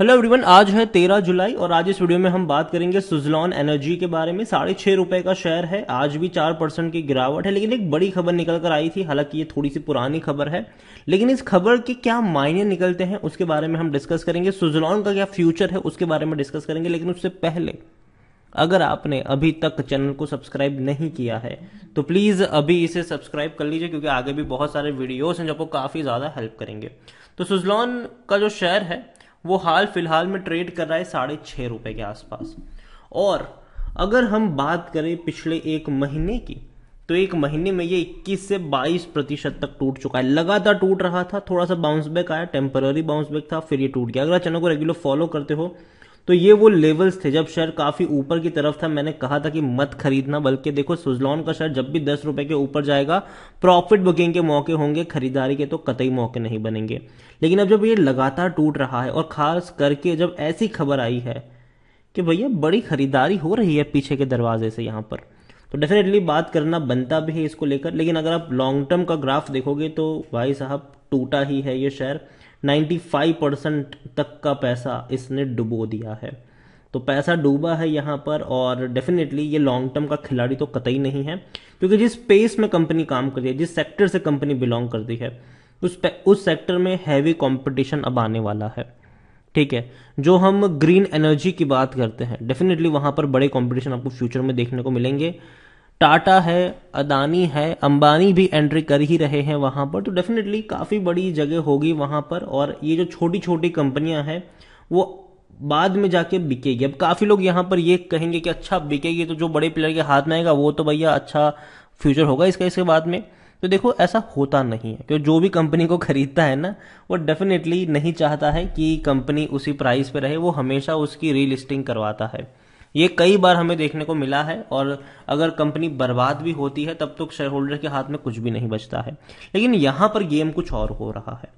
hello everyone आज है तेरह जुलाई और आज इस वीडियो में हम बात करेंगे सुजलॉन एनर्जी के बारे में साढ़े छह रुपए का शेयर है आज भी चार परसेंट की गिरावट है लेकिन एक बड़ी खबर निकल कर आई थी हालांकि ये थोड़ी सी पुरानी खबर है लेकिन इस खबर के क्या मायने निकलते हैं उसके बारे में हम डिस्कस करेंगे सुजलॉन का क्या फ्यूचर है उसके बारे में डिस्कस करेंगे लेकिन उससे पहले अगर आपने अभी तक चैनल को सब्सक्राइब नहीं किया है तो प्लीज़ अभी इसे सब्सक्राइब कर लीजिए क्योंकि आगे भी बहुत सारे वीडियोस हैं जो आपको काफ़ी ज़्यादा हेल्प करेंगे तो सुजलॉन का जो शेयर है वो हाल फिलहाल में ट्रेड कर रहा है साढ़े छः रुपये के आसपास और अगर हम बात करें पिछले एक महीने की तो एक महीने में ये 21 से 22 प्रतिशत तक टूट चुका है लगातार टूट रहा था थोड़ा सा बाउंस बैक आया टेम्पररी बाउंस बैक था फिर ये टूट गया अगर चैनल को रेगुलर फॉलो करते हो तो ये वो लेवल्स थे जब शेयर काफ़ी ऊपर की तरफ था मैंने कहा था कि मत खरीदना बल्कि देखो सुजलॉन का शेयर जब भी दस रुपए के ऊपर जाएगा प्रॉफिट बुकिंग के मौके होंगे खरीदारी के तो कतई मौके नहीं बनेंगे लेकिन अब जब ये लगातार टूट रहा है और ख़ास करके जब ऐसी खबर आई है कि भैया बड़ी खरीदारी हो रही है पीछे के दरवाजे से यहां पर तो डेफिनेटली बात करना बनता भी है इसको लेकर लेकिन अगर आप लॉन्ग टर्म का ग्राफ देखोगे तो भाई साहब टूटा ही है ये शेयर 95 परसेंट तक का पैसा इसने डुबो दिया है तो पैसा डूबा है यहाँ पर और डेफिनेटली ये लॉन्ग टर्म का खिलाड़ी तो कतई नहीं है क्योंकि जिस स्पेस में कंपनी काम कर रही है जिस सेक्टर से कंपनी बिलोंग करती है उस उस सेक्टर में हैवी कंपटीशन अब आने वाला है ठीक है जो हम ग्रीन एनर्जी की बात करते हैं डेफिनेटली वहाँ पर बड़े कंपटीशन आपको फ्यूचर में देखने को मिलेंगे टाटा है अदानी है अंबानी भी एंट्री कर ही रहे हैं वहाँ पर तो डेफिनेटली काफ़ी बड़ी जगह होगी वहाँ पर और ये जो छोटी छोटी कंपनियाँ हैं वो बाद में जाके बिकेगी अब काफ़ी लोग यहाँ पर ये कहेंगे कि अच्छा बिकेगी तो जो बड़े प्लेयर के हाथ में आएगा वो तो भैया अच्छा फ्यूचर होगा इसका इसके बाद में तो देखो ऐसा होता नहीं है क्योंकि जो भी कंपनी को खरीदता है ना वो डेफिनेटली नहीं चाहता है कि कंपनी उसी प्राइस पे रहे वो हमेशा उसकी रीलिस्टिंग करवाता है ये कई बार हमें देखने को मिला है और अगर कंपनी बर्बाद भी होती है तब तो शेयर होल्डर के हाथ में कुछ भी नहीं बचता है लेकिन यहाँ पर गेम कुछ और हो रहा है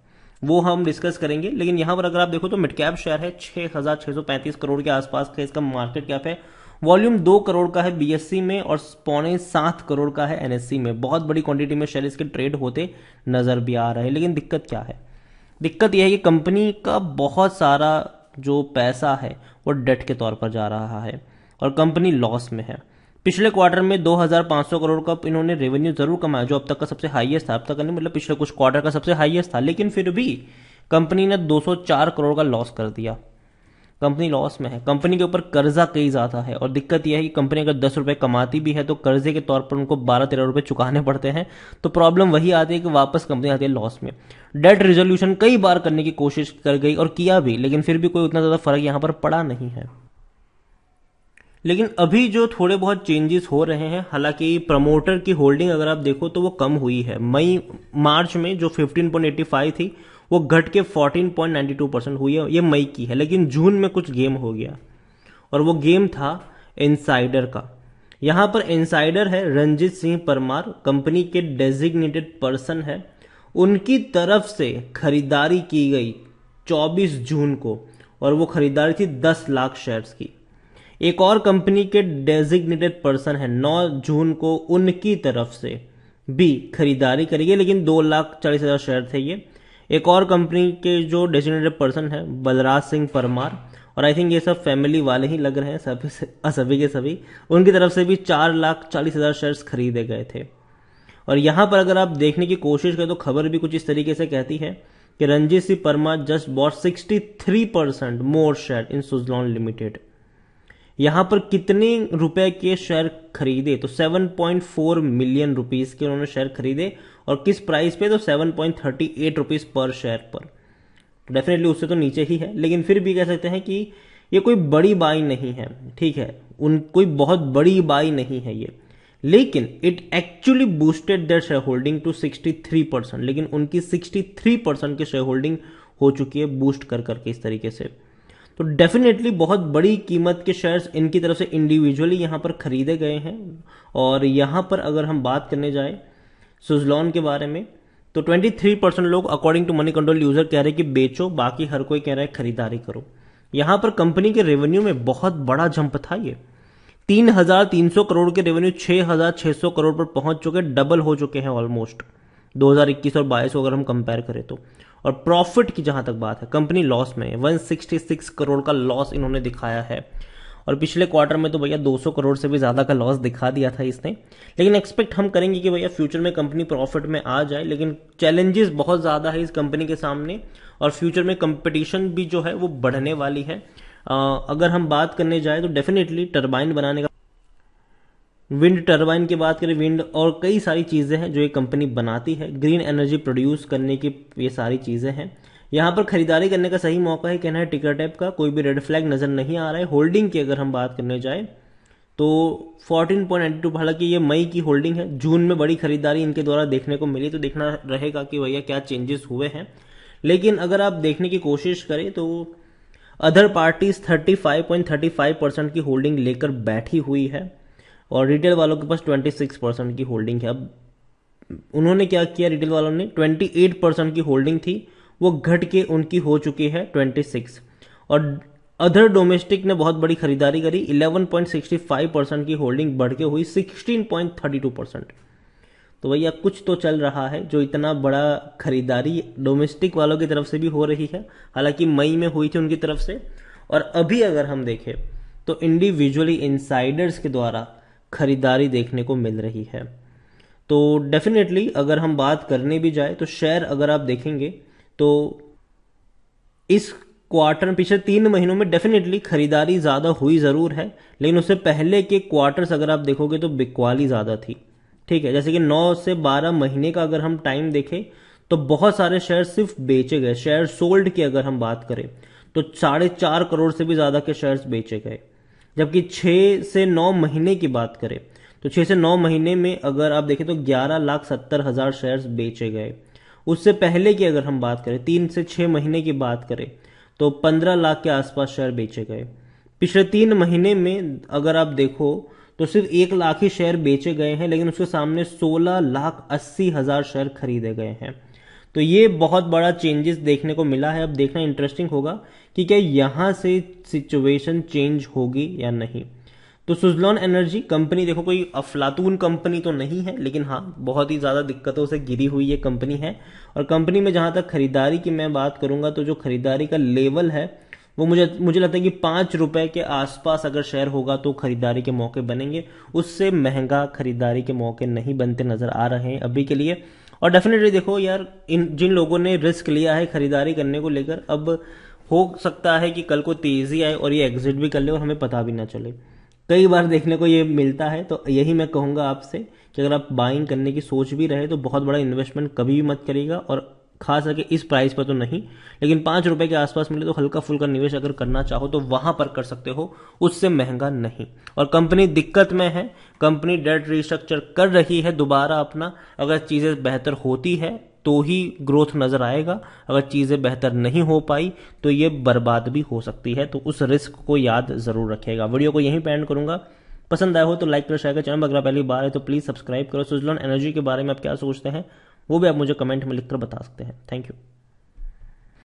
वो हम डिस्कस करेंगे लेकिन यहाँ पर अगर आप देखो तो मिड कैप शेयर है पैंतीस करोड़ के आसपास का इसका मार्केट कैप है वॉल्यूम दो करोड़ का है बीएससी में और पौने सात करोड़ का है एनएससी में बहुत बड़ी क्वांटिटी में शेयर इसके ट्रेड होते नजर भी आ रहे हैं लेकिन दिक्कत क्या है दिक्कत यह है कि कंपनी का बहुत सारा जो पैसा है वो डेट के तौर पर जा रहा है और कंपनी लॉस में है पिछले क्वार्टर में 2,500 करोड़ का इन्होंने रेवेन्यू जरूर कमाया जो अब तक का सबसे हाईएस्ट था अब तक नहीं मतलब पिछले कुछ क्वार्टर का सबसे हाईएस्ट था लेकिन फिर भी कंपनी ने 204 करोड़ का लॉस कर दिया कंपनी लॉस में है कंपनी के ऊपर कर्जा कई ज़्यादा है और दिक्कत यह है कि कंपनी अगर दस रुपए कमाती भी है तो कर्जे के तौर पर उनको बारह तेरह रुपए चुकाने पड़ते हैं तो प्रॉब्लम वही आती है कि वापस कंपनी आती है लॉस में डेट रिजोल्यूशन कई बार करने की कोशिश कर गई और किया भी लेकिन फिर भी कोई उतना ज़्यादा फर्क यहां पर पड़ा नहीं है लेकिन अभी जो थोड़े बहुत चेंजेस हो रहे हैं हालांकि प्रमोटर की होल्डिंग अगर आप देखो तो वो कम हुई है मई मार्च में जो 15.85 थी वो घट के 14.92 परसेंट हुई है ये मई की है लेकिन जून में कुछ गेम हो गया और वो गेम था इनसाइडर का यहां पर इनसाइडर है रंजीत सिंह परमार कंपनी के डेजिग्नेटेड पर्सन है उनकी तरफ से खरीदारी की गई 24 जून को और वो खरीदारी थी 10 लाख शेयर्स की एक और कंपनी के डेजिग्नेटेड पर्सन है 9 जून को उनकी तरफ से भी खरीदारी करी गई लेकिन दो लाख चालीस हज़ार शेयर थे ये एक और कंपनी के जो डेजिग्नेटेड पर्सन है बलराज सिंह परमार और आई थिंक ये सब फैमिली वाले ही लग रहे हैं सभी सभी के सभी उनकी तरफ से भी चार लाख चालीस हज़ार शेयर्स खरीदे गए थे और यहां पर अगर आप देखने की कोशिश करें तो खबर भी कुछ इस तरीके से कहती है कि Ranjeet Singh Parma just bought three percent more share in Suzlon limited यहां पर कितने रुपए के शेयर खरीदे तो फोर मिलियन रुपीज के उन्होंने शेयर खरीदे और किस प्राइस पे तो seven point thirty eight rupees per share पर तो डेफिनेटली उससे तो नीचे ही है लेकिन फिर भी कह सकते हैं कि ये कोई बड़ी बाई नहीं है ठीक है उन कोई बहुत बड़ी बाई नहीं है ये लेकिन it actually boosted their share holding to 63 percent लेकिन उनकी 63 परसेंट की शेयर होल्डिंग हो चुकी है बूस्ट कर करके इस तरीके से तो डेफिनेटली बहुत बड़ी कीमत के शेयर्स इनकी तरफ से इंडिविजुअली यहाँ पर खरीदे गए हैं और यहाँ पर अगर हम बात करने जाए सुजलॉन के बारे में तो 23 परसेंट लोग according to Moneycontrol user कह रहे हैं कि बेचो बाकी हर कोई कह रहा है खरीदारी करो यहां पर कंपनी के रेवेन्यू में बहुत बड़ा जंप था ये 3,300 करोड़ के रेवेन्यू 6,600 करोड़ पर पहुंच चुके डबल हो चुके हैं ऑलमोस्ट 2021 और 22 को अगर हम कंपेयर करें तो और प्रॉफिट की जहां तक बात है कंपनी लॉस में 166 करोड़ का लॉस इन्होंने दिखाया है और पिछले क्वार्टर में तो भैया 200 करोड़ से भी ज़्यादा का लॉस दिखा दिया था इसने लेकिन एक्सपेक्ट हम करेंगे कि भैया फ्यूचर में कंपनी प्रॉफिट में आ जाए लेकिन चैलेंजेस बहुत ज़्यादा है इस कंपनी के सामने और फ्यूचर में कंपटीशन भी जो है वो बढ़ने वाली है आ, अगर हम बात करने जाए तो डेफिनेटली टर्बाइन बनाने का विंड टर्बाइन की बात करें विंड और कई सारी चीज़ें हैं जो ये कंपनी बनाती है ग्रीन एनर्जी प्रोड्यूस करने की ये सारी चीज़ें हैं यहाँ पर खरीदारी करने का सही मौका है कहना है टिकर टैप का कोई भी रेड फ्लैग नज़र नहीं आ रहा है होल्डिंग की अगर हम बात करने जाए तो फोर्टीन पॉइंट टू हालांकि ये मई की होल्डिंग है जून में बड़ी खरीदारी इनके द्वारा देखने को मिली तो देखना रहेगा कि भैया क्या चेंजेस हुए हैं लेकिन अगर आप देखने की कोशिश करें तो अदर पार्टीज 35.35 परसेंट की होल्डिंग लेकर बैठी हुई है और रिटेल वालों के पास 26 परसेंट की होल्डिंग है अब उन्होंने क्या किया रिटेल वालों ने 28 परसेंट की होल्डिंग थी वो घट के उनकी हो चुकी है 26 और अदर डोमेस्टिक ने बहुत बड़ी खरीदारी करी 11.65 परसेंट की होल्डिंग बढ़ के हुई 16.32 परसेंट तो भैया कुछ तो चल रहा है जो इतना बड़ा खरीदारी डोमेस्टिक वालों की तरफ से भी हो रही है हालांकि मई में हुई थी उनकी तरफ से और अभी अगर हम देखें तो इंडिविजुअली इंसाइडर्स के द्वारा खरीदारी देखने को मिल रही है तो डेफिनेटली अगर हम बात करने भी जाए तो शेयर अगर आप देखेंगे तो इस क्वार्टर में पिछले तीन महीनों में डेफिनेटली खरीदारी ज़्यादा हुई ज़रूर है लेकिन उससे पहले के क्वार्टर्स अगर आप देखोगे तो बिकवाली ज़्यादा थी ठीक है जैसे कि 9 से 12 महीने का अगर हम टाइम देखें तो बहुत सारे शेयर सिर्फ बेचे गए शेयर सोल्ड की अगर हम बात करें तो साढ़े चार करोड़ से भी ज़्यादा के शेयर्स बेचे गए जबकि छः से नौ महीने की बात करें तो छः से नौ महीने में अगर आप देखें तो ग्यारह लाख सत्तर हज़ार शेयर्स बेचे गए उससे पहले की अगर हम बात करें तीन से छः महीने की बात करें तो पंद्रह लाख के आसपास शेयर बेचे गए पिछले तीन महीने में अगर आप देखो तो सिर्फ एक लाख ही शेयर बेचे गए हैं लेकिन उसके सामने सोलह लाख अस्सी हज़ार शेयर खरीदे गए हैं तो ये बहुत बड़ा चेंजेस देखने को मिला है अब देखना इंटरेस्टिंग होगा कि क्या यहाँ से सिचुएशन चेंज होगी या नहीं तो सुजलॉन एनर्जी कंपनी देखो कोई अफलातून कंपनी तो नहीं है लेकिन हाँ बहुत ही ज़्यादा दिक्कतों से गिरी हुई ये कंपनी है और कंपनी में जहां तक खरीदारी की मैं बात करूंगा तो जो खरीदारी का लेवल है वो मुझे मुझे लगता है कि पांच रुपए के आसपास अगर शेयर होगा तो खरीदारी के मौके बनेंगे उससे महंगा खरीदारी के मौके नहीं बनते नज़र आ रहे हैं अभी के लिए और डेफिनेटली देखो यार इन जिन लोगों ने रिस्क लिया है खरीदारी करने को लेकर अब हो सकता है कि कल को तेज़ी आए और ये एग्जिट भी कर ले और हमें पता भी ना चले कई बार देखने को ये मिलता है तो यही मैं कहूँगा आपसे कि अगर आप बाइंग करने की सोच भी रहे तो बहुत बड़ा इन्वेस्टमेंट कभी भी मत करिएगा और खास करके इस प्राइस पर तो नहीं लेकिन पाँच रुपये के आसपास मिले तो हल्का फुल्का निवेश अगर करना चाहो तो वहाँ पर कर सकते हो उससे महंगा नहीं और कंपनी दिक्कत में है कंपनी डेट रिस्ट्रक्चर कर रही है दोबारा अपना अगर चीज़ें बेहतर होती है तो ही ग्रोथ नज़र आएगा अगर चीज़ें बेहतर नहीं हो पाई तो ये बर्बाद भी हो सकती है तो उस रिस्क को याद ज़रूर रखेगा वीडियो को यहीं पैंड करूंगा करूँगा पसंद आया हो तो लाइक करो शेयर करो चैनल अगर पहली बार है तो प्लीज़ सब्सक्राइब करो स्विजलैंड एनर्जी के बारे में आप क्या सोचते हैं वो भी आप मुझे कमेंट में लिखकर बता सकते हैं थैंक यू